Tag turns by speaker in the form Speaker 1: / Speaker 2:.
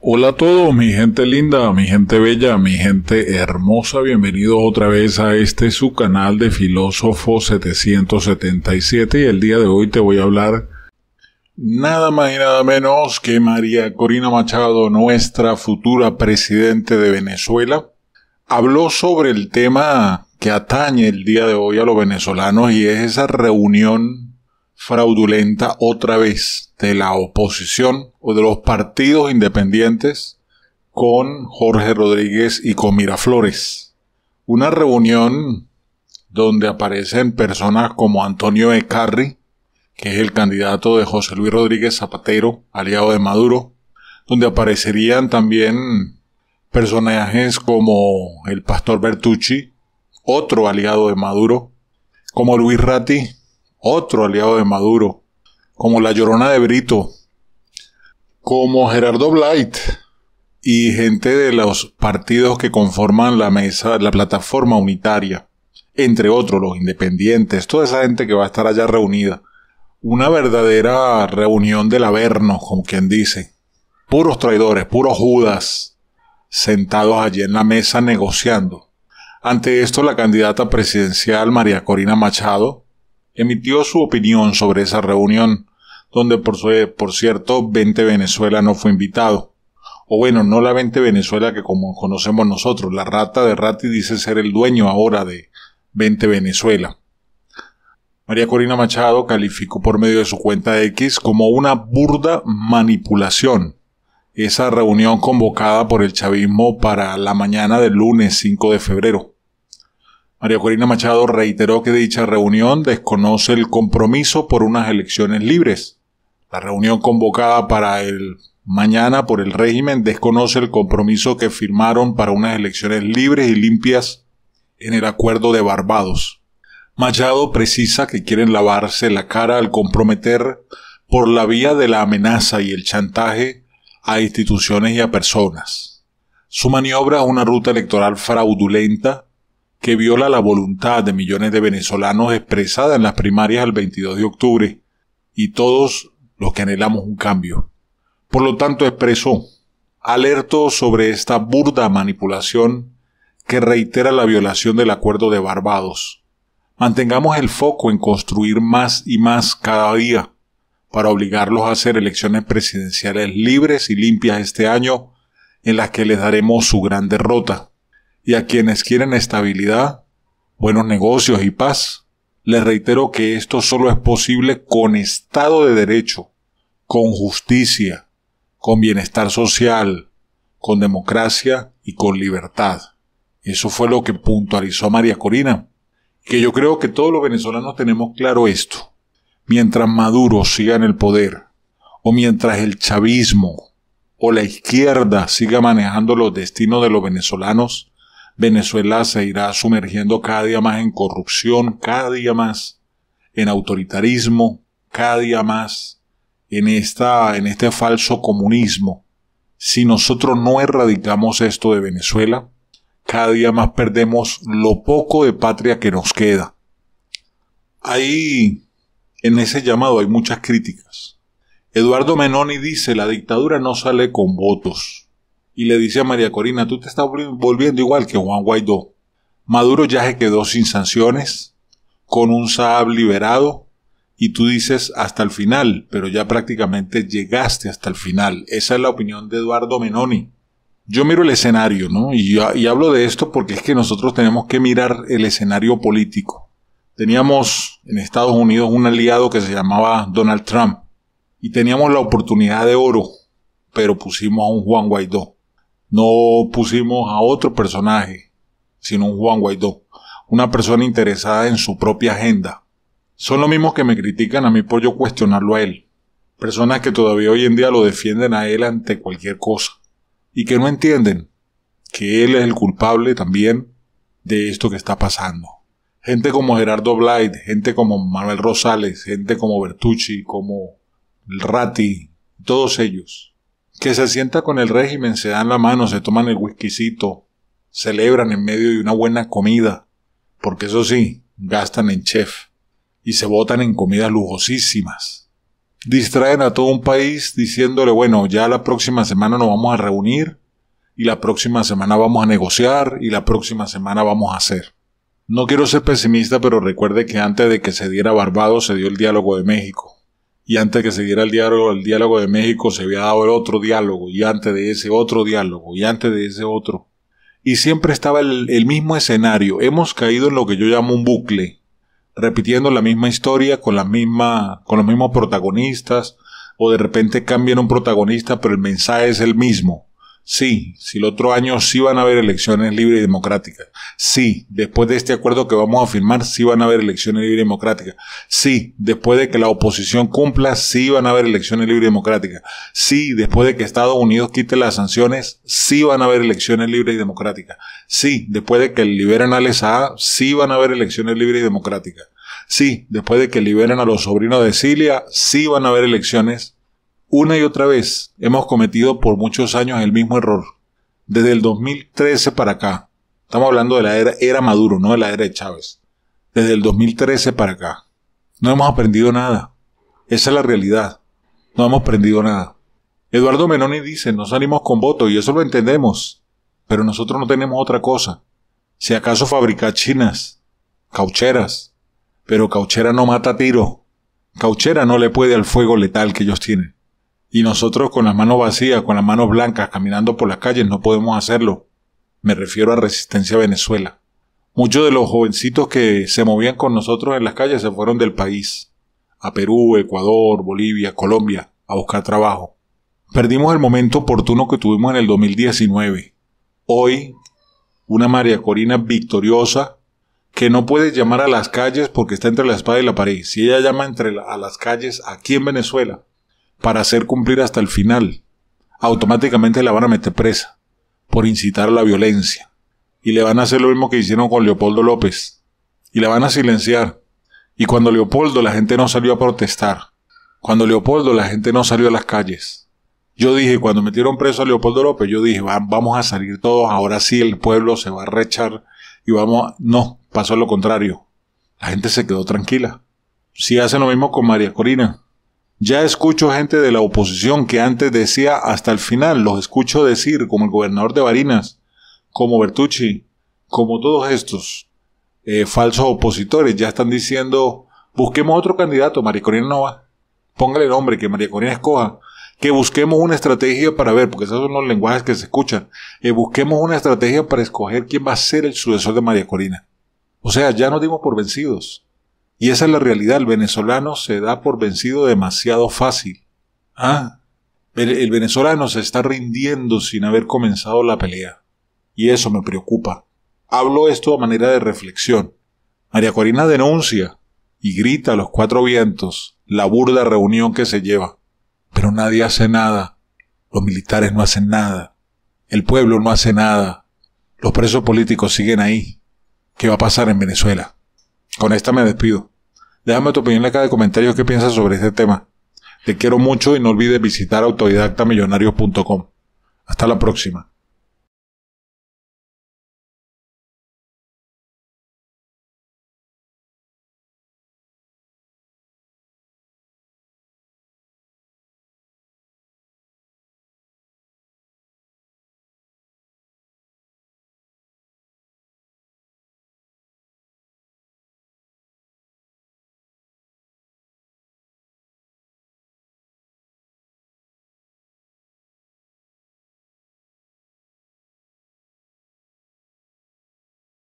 Speaker 1: Hola a todos, mi gente linda, mi gente bella, mi gente hermosa, bienvenidos otra vez a este su canal de Filósofo 777 y el día de hoy te voy a hablar nada más y nada menos que María Corina Machado, nuestra futura presidente de Venezuela, habló sobre el tema que atañe el día de hoy a los venezolanos y es esa reunión fraudulenta otra vez de la oposición o de los partidos independientes con Jorge Rodríguez y con Miraflores. Una reunión donde aparecen personas como Antonio Ecarri, que es el candidato de José Luis Rodríguez Zapatero, aliado de Maduro, donde aparecerían también personajes como el pastor Bertucci, otro aliado de Maduro, como Luis Ratti, otro aliado de Maduro, como La Llorona de Brito, como Gerardo Blight y gente de los partidos que conforman la mesa, la plataforma unitaria, entre otros los independientes, toda esa gente que va a estar allá reunida. Una verdadera reunión del Averno, como quien dice. Puros traidores, puros Judas, sentados allí en la mesa negociando. Ante esto, la candidata presidencial María Corina Machado emitió su opinión sobre esa reunión, donde por, cierto 20 Venezuela no fue invitado. O bueno, no la 20 Venezuela que como conocemos nosotros, la rata de Ratti dice ser el dueño ahora de 20 Venezuela. María Corina Machado calificó por medio de su cuenta de X como una burda manipulación esa reunión convocada por el chavismo para la mañana del lunes 5 de febrero. María Corina Machado reiteró que dicha reunión desconoce el compromiso por unas elecciones libres. La reunión convocada para el mañana por el régimen desconoce el compromiso que firmaron para unas elecciones libres y limpias en el acuerdo de Barbados. Machado precisa que quieren lavarse la cara al comprometer por la vía de la amenaza y el chantaje a instituciones y a personas. Su maniobra es una ruta electoral fraudulenta que viola la voluntad de millones de venezolanos expresada en las primarias el 22 de octubre, y todos los que anhelamos un cambio. Por lo tanto, expresó, alerto sobre esta burda manipulación que reitera la violación del Acuerdo de Barbados. Mantengamos el foco en construir más y más cada día para obligarlos a hacer elecciones presidenciales libres y limpias este año en las que les daremos su gran derrota y a quienes quieren estabilidad, buenos negocios y paz, les reitero que esto solo es posible con Estado de Derecho, con justicia, con bienestar social, con democracia y con libertad. Eso fue lo que puntualizó María Corina, que yo creo que todos los venezolanos tenemos claro esto. Mientras Maduro siga en el poder, o mientras el chavismo o la izquierda siga manejando los destinos de los venezolanos, Venezuela se irá sumergiendo cada día más en corrupción, cada día más en autoritarismo, cada día más en, esta, en este falso comunismo. Si nosotros no erradicamos esto de Venezuela, cada día más perdemos lo poco de patria que nos queda. Ahí, en ese llamado, hay muchas críticas. Eduardo Menoni dice, la dictadura no sale con votos y le dice a María Corina, tú te estás volviendo igual que Juan Guaidó. Maduro ya se quedó sin sanciones, con un Saab liberado, y tú dices hasta el final, pero ya prácticamente llegaste hasta el final. Esa es la opinión de Eduardo Menoni. Yo miro el escenario, ¿no? Y, y hablo de esto porque es que nosotros tenemos que mirar el escenario político. Teníamos en Estados Unidos un aliado que se llamaba Donald Trump y teníamos la oportunidad de oro, pero pusimos a un Juan Guaidó no pusimos a otro personaje, sino un Juan Guaidó, una persona interesada en su propia agenda. Son los mismos que me critican a mí por yo cuestionarlo a él, personas que todavía hoy en día lo defienden a él ante cualquier cosa, y que no entienden que él es el culpable también de esto que está pasando. Gente como Gerardo Blight, gente como Manuel Rosales, gente como Bertucci, como Ratti, todos ellos que se sienta con el régimen, se dan la mano, se toman el whiskycito, celebran en medio de una buena comida, porque eso sí, gastan en chef y se botan en comidas lujosísimas. Distraen a todo un país diciéndole, bueno, ya la próxima semana nos vamos a reunir y la próxima semana vamos a negociar y la próxima semana vamos a hacer. No quiero ser pesimista, pero recuerde que antes de que se diera Barbados se dio el diálogo de México y antes que siguiera el diálogo, el diálogo de México se había dado el otro diálogo, y antes de ese otro diálogo, y antes de ese otro. Y siempre estaba el, el mismo escenario. Hemos caído en lo que yo llamo un bucle, repitiendo la misma historia con, la misma, con los mismos protagonistas, o de repente cambian un protagonista, pero el mensaje es el mismo. Sí, si el otro año sí van a haber elecciones libres y democráticas. Sí, después de este acuerdo que vamos a firmar, sí van a haber elecciones libres y democráticas. Sí, después de que la oposición cumpla, sí van a haber elecciones libres y democráticas. Sí, después de que Estados Unidos quite las sanciones, sí van a haber elecciones libres y democráticas. Sí, después de que liberen a SAA sí van a haber elecciones libres y democráticas. Sí, después de que liberen a los sobrinos de Cilia, sí van a haber elecciones una y otra vez hemos cometido por muchos años el mismo error. Desde el 2013 para acá. Estamos hablando de la era, era Maduro, no de la era de Chávez. Desde el 2013 para acá. No hemos aprendido nada. Esa es la realidad. No hemos aprendido nada. Eduardo Menoni dice, no salimos con voto y eso lo entendemos. Pero nosotros no tenemos otra cosa. Si acaso fabricar chinas, caucheras. Pero cauchera no mata tiro. Cauchera no le puede al fuego letal que ellos tienen. Y nosotros con las manos vacías, con las manos blancas, caminando por las calles, no podemos hacerlo. Me refiero a Resistencia Venezuela. Muchos de los jovencitos que se movían con nosotros en las calles se fueron del país, a Perú, Ecuador, Bolivia, Colombia, a buscar trabajo. Perdimos el momento oportuno que tuvimos en el 2019. Hoy, una María Corina victoriosa que no puede llamar a las calles porque está entre la espada y la pared. Si ella llama entre a las calles aquí en Venezuela, para hacer cumplir hasta el final, automáticamente la van a meter presa por incitar a la violencia. Y le van a hacer lo mismo que hicieron con Leopoldo López. Y la van a silenciar. Y cuando Leopoldo la gente no salió a protestar. Cuando Leopoldo la gente no salió a las calles. Yo dije, cuando metieron preso a Leopoldo López, yo dije, vamos a salir todos, ahora sí el pueblo se va a rechar y vamos No, pasó lo contrario. La gente se quedó tranquila. Si hacen lo mismo con María Corina, ya escucho gente de la oposición que antes decía hasta el final, los escucho decir, como el gobernador de Barinas, como Bertucci, como todos estos eh, falsos opositores, ya están diciendo, busquemos otro candidato, María Corina Nova. póngale nombre, que María Corina escoja, que busquemos una estrategia para ver, porque esos son los lenguajes que se escuchan, eh, busquemos una estrategia para escoger quién va a ser el sucesor de María Corina. O sea, ya nos dimos por vencidos. Y esa es la realidad, el venezolano se da por vencido demasiado fácil. Ah, el, venezolano se está rindiendo sin haber comenzado la pelea. Y eso me preocupa. Hablo esto a manera de reflexión. María Corina denuncia y grita a los cuatro vientos la burda reunión que se lleva. Pero nadie hace nada. Los militares no hacen nada. El pueblo no hace nada. Los presos políticos siguen ahí. ¿Qué va a pasar en Venezuela? Con esta me despido. Déjame tu opinión en la caja de comentarios qué piensas sobre este tema. Te quiero mucho y no olvides visitar autodidactamillonarios.com. Hasta la próxima.